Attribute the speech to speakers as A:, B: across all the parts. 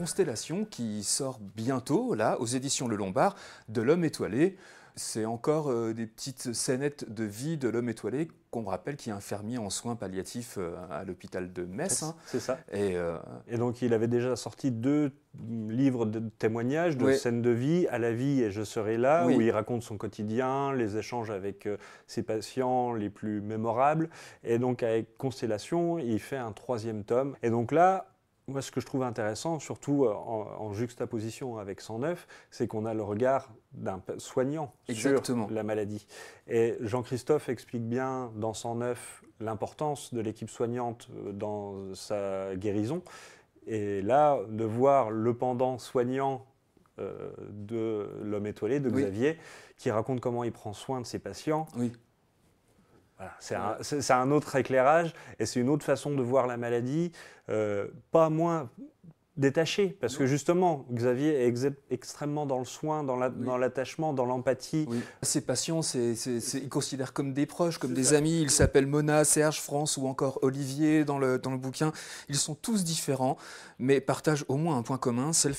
A: Constellation qui sort bientôt, là, aux éditions Le Lombard, de L'Homme étoilé. C'est encore euh, des petites scénettes de vie de l'homme étoilé qu'on rappelle qui est infirmier en soins palliatifs euh, à l'hôpital de
B: Metz. Hein. C'est ça. Euh, et, donc il avait déjà sorti deux livres de témoignages, de scènes de vie, à la vie et je serai là, où il raconte son quotidien, les échanges avec ses patients les plus mémorables. Et donc avec Constellation, il fait un troisième tome. Et donc là, moi, ce que je trouve intéressant, surtout euh, en, juxtaposition avec 109, c'est qu'on a le regard d'un soignant sur la maladie. Et Jean-Christophe explique bien dans 109 l'importance de l'équipe soignante euh, dans sa guérison. Et là, de voir le pendant soignant euh, de l'homme étoilé, de Xavier, qui raconte comment il prend soin de ses patients, oui c'est un, autre éclairage et c'est une autre façon de voir la maladie, euh, pas moins détaché, parce que justement, Xavier est extrêmement dans le soin, dans l'attachement, dans l'empathie. Ses patients, c
A: considère comme des proches, comme des amis. Ils s'appellent Mona, Serge, France ou encore Olivier dans le, dans le bouquin. Ils sont tous différents, mais partagent au moins un point commun, celle,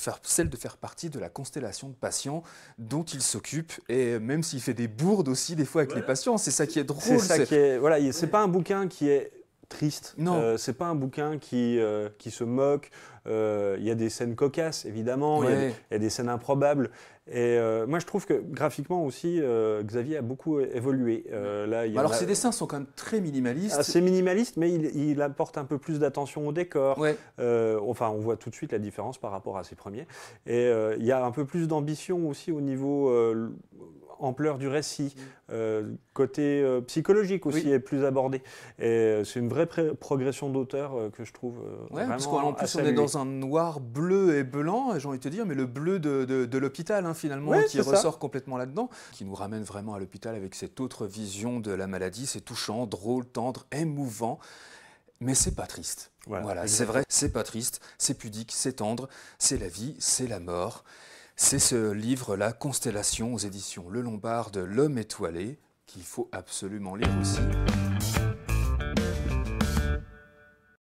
A: de faire partie de la constellation de patients dont il s'occupe. et même s'il fait des bourdes aussi des fois avec les patients, c'est ça qui est drôle.
B: C'est ça qui Voilà, c'est pas un bouquin qui est triste. Non. Euh, c'est pas un bouquin qui, euh, qui se moque. Euh, il y a des scènes cocasses, évidemment. Il y, a des scènes improbables. Et moi, je trouve que graphiquement aussi, Xavier a beaucoup évolué. là, Alors, ses dessins
A: sont quand même très minimalistes. Ah, c'est
B: minimaliste, mais il, il, apporte un peu plus d'attention au décor. enfin, on voit tout de suite la différence par rapport à ses premiers. Et il y a un peu plus d'ambition aussi au niveau ampleur du récit, euh, côté euh, psychologique aussi est plus abordé. Et euh, c'est une vraie progression d'auteur que je trouve plus, on est dans
A: un noir bleu et blanc, j'ai envie de te dire, mais le bleu de, l'hôpital, hein, finalement, qui ressort complètement là-dedans, qui nous ramène vraiment à l'hôpital avec cette autre vision de la maladie. C'est touchant, drôle, tendre, émouvant mais c'est pas triste. voilà c'est vrai, c'est pas triste, c'est pudique, c'est tendre, c'est la vie, c'est la mort. C'est ce livre, La Constellation, aux éditions Le Lombard de L'Homme étoilé, qu'il faut absolument lire aussi.